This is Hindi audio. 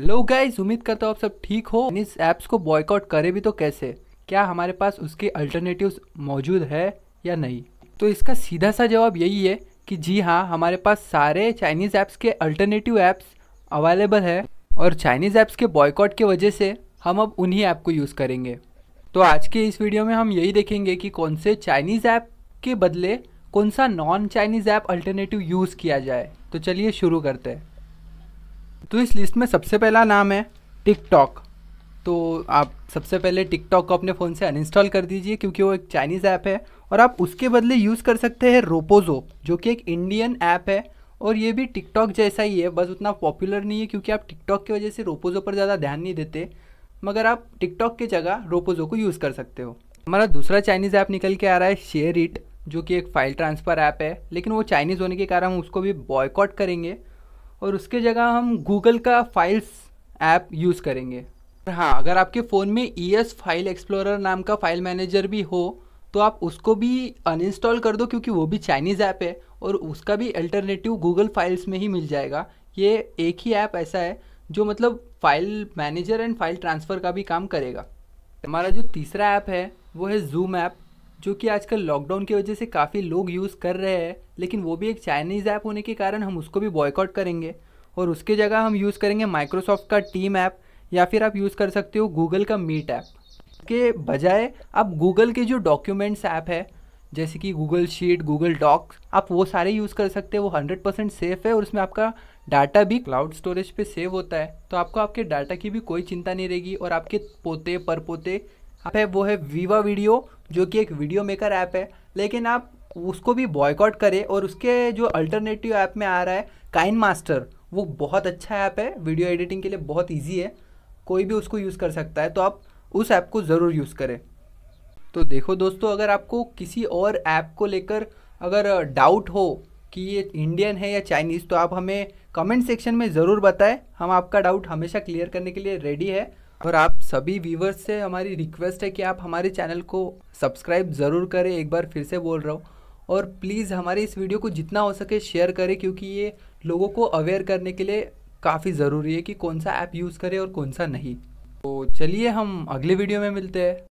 हेलो गाइज उम्मीद करता हूँ आप सब ठीक हो इस ऐप्स को बॉयकॉट करे भी तो कैसे क्या हमारे पास उसके अल्टरनेटिव्स मौजूद है या नहीं तो इसका सीधा सा जवाब यही है कि जी हाँ हमारे पास सारे चाइनीज़ ऐप्स के अल्टरनेटिव ऐप्स अवेलेबल है और चाइनीज़ ऐप्स के बॉयकॉट की वजह से हम अब उन्हीं ऐप को यूज़ करेंगे तो आज के इस वीडियो में हम यही देखेंगे कि कौन से चाइनीज़ ऐप के बदले कौन सा non Chinese app alternative use किया जाए तो चलिए शुरू करते हैं तो इस लिस्ट में सबसे पहला नाम है टिकटॉक तो आप सबसे पहले टिकटॉक को अपने फ़ोन से अनइंस्टॉल कर दीजिए क्योंकि वो एक चाइनीज़ ऐप है और आप उसके बदले यूज़ कर सकते हैं रोपोजो जो कि एक इंडियन ऐप है और ये भी टिकटॉक जैसा ही है बस उतना पॉपुलर नहीं है क्योंकि आप टिकटॉक की वजह से रोपोजो पर ज़्यादा ध्यान नहीं देते मगर आप टिकटॉक की जगह रोपोजो को यूज़ कर सकते हो हमारा दूसरा चाइनीज़ ऐप निकल के आ रहा है शेयर इट जो कि एक फ़ाइल ट्रांसफ़र ऐप है लेकिन वो चाइनीज़ होने के कारण हम उसको भी बॉयकॉट करेंगे और उसके जगह हम गूगल का फाइल्स ऐप यूज़ करेंगे हाँ अगर आपके फ़ोन में ई एस फाइल एक्सप्लोरर नाम का फाइल मैनेजर भी हो तो आप उसको भी अनइंस्टॉल कर दो क्योंकि वो भी चाइनीज़ ऐप है और उसका भी अल्टरनेटिव गूगल फाइल्स में ही मिल जाएगा ये एक ही ऐप ऐसा है जो मतलब file manager and file transfer का भी काम करेगा हमारा जो तीसरा ऐप है वो है जूम ऐप जो कि आजकल लॉकडाउन की वजह से काफ़ी लोग यूज़ कर रहे हैं लेकिन वो भी एक चाइनीज़ ऐप होने के कारण हम उसको भी बॉयकॉट करेंगे और उसके जगह हम यूज़ करेंगे माइक्रोसॉफ्ट का टीम ऐप या फिर आप यूज़ कर सकते हो गूगल का मीट ऐप के बजाय आप गूगल के जो डॉक्यूमेंट्स ऐप है जैसे कि गूगल शीट गूगल डॉक्स आप वो सारे यूज़ कर सकते हैं वो हंड्रेड परसेंट सेफ़ है और उसमें आपका डाटा भी क्लाउड स्टोरेज पे सेव होता है तो आपको आपके डाटा की भी कोई चिंता नहीं रहेगी और आपके पोते परपोते आप है वो है वीवा वीडियो जो कि एक वीडियो मेकर ऐप है लेकिन आप उसको भी बॉयकॉट करें और उसके जो अल्टरनेटिव ऐप में आ रहा है काइन मास्टर वो बहुत अच्छा ऐप है वीडियो एडिटिंग के लिए बहुत ईजी है कोई भी उसको यूज़ कर सकता है तो आप उस ऐप को ज़रूर यूज़ करें तो देखो दोस्तों अगर आपको किसी और ऐप को लेकर अगर डाउट हो कि ये इंडियन है या चाइनीज़ तो आप हमें कमेंट सेक्शन में ज़रूर बताएं हम आपका डाउट हमेशा क्लियर करने के लिए रेडी है और आप सभी व्यूवर्स से हमारी रिक्वेस्ट है कि आप हमारे चैनल को सब्सक्राइब ज़रूर करें एक बार फिर से बोल रहा हूँ और प्लीज़ हमारे इस वीडियो को जितना हो सके शेयर करें क्योंकि ये लोगों को अवेयर करने के लिए काफ़ी ज़रूरी है कि कौन सा ऐप यूज़ करें और कौन सा नहीं तो चलिए हम अगले वीडियो में मिलते हैं